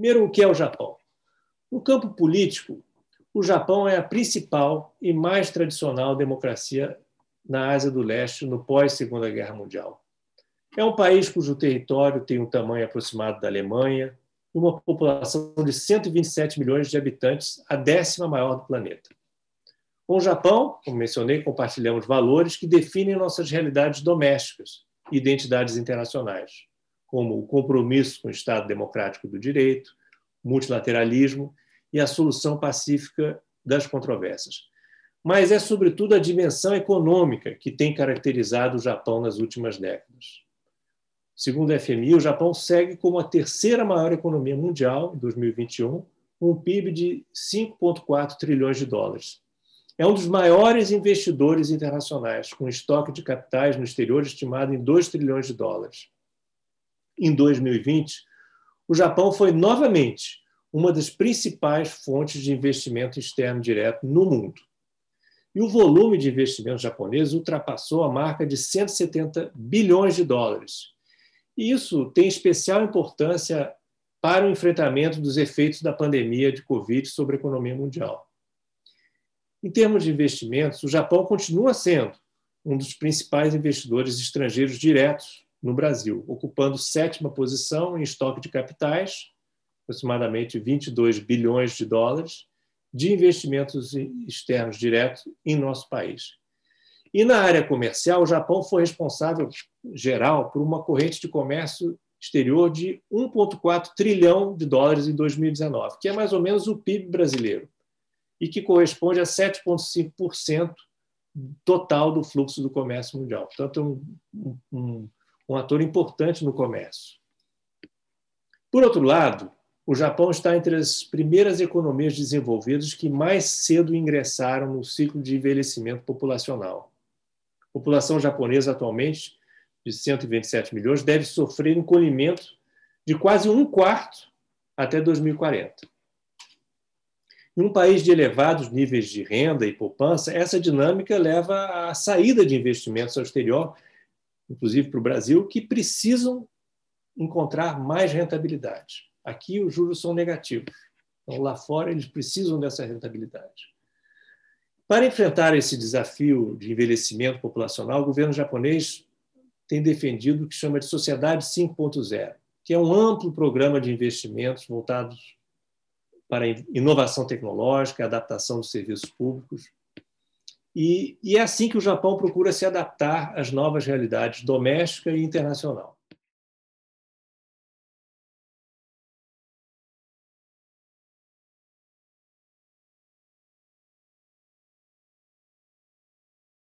Primeiro, o que é o Japão? No campo político, o Japão é a principal e mais tradicional democracia na Ásia do Leste no pós-Segunda Guerra Mundial. É um país cujo território tem um tamanho aproximado da Alemanha e uma população de 127 milhões de habitantes, a décima maior do planeta. Com o Japão, como mencionei, compartilhamos valores que definem nossas realidades domésticas e identidades internacionais como o compromisso com o Estado democrático do direito, multilateralismo e a solução pacífica das controvérsias. Mas é, sobretudo, a dimensão econômica que tem caracterizado o Japão nas últimas décadas. Segundo a FMI, o Japão segue como a terceira maior economia mundial em 2021, com um PIB de 5,4 trilhões de dólares. É um dos maiores investidores internacionais, com estoque de capitais no exterior estimado em 2 trilhões de dólares em 2020, o Japão foi novamente uma das principais fontes de investimento externo direto no mundo. E o volume de investimento japonês ultrapassou a marca de 170 bilhões de dólares. E isso tem especial importância para o enfrentamento dos efeitos da pandemia de Covid sobre a economia mundial. Em termos de investimentos, o Japão continua sendo um dos principais investidores estrangeiros diretos no Brasil, ocupando sétima posição em estoque de capitais, aproximadamente 22 bilhões de dólares, de investimentos externos diretos em nosso país. E na área comercial, o Japão foi responsável geral por uma corrente de comércio exterior de 1,4 trilhão de dólares em 2019, que é mais ou menos o PIB brasileiro, e que corresponde a 7,5% total do fluxo do comércio mundial. Portanto, é um, um, um ator importante no comércio. Por outro lado, o Japão está entre as primeiras economias desenvolvidas que mais cedo ingressaram no ciclo de envelhecimento populacional. A população japonesa atualmente, de 127 milhões, deve sofrer encolhimento de quase um quarto até 2040. Em um país de elevados níveis de renda e poupança, essa dinâmica leva à saída de investimentos ao exterior inclusive para o Brasil, que precisam encontrar mais rentabilidade. Aqui os juros são negativos. Então, lá fora, eles precisam dessa rentabilidade. Para enfrentar esse desafio de envelhecimento populacional, o governo japonês tem defendido o que chama de Sociedade 5.0, que é um amplo programa de investimentos voltados para inovação tecnológica, adaptação dos serviços públicos, e, e é assim que o Japão procura se adaptar às novas realidades doméstica e internacional.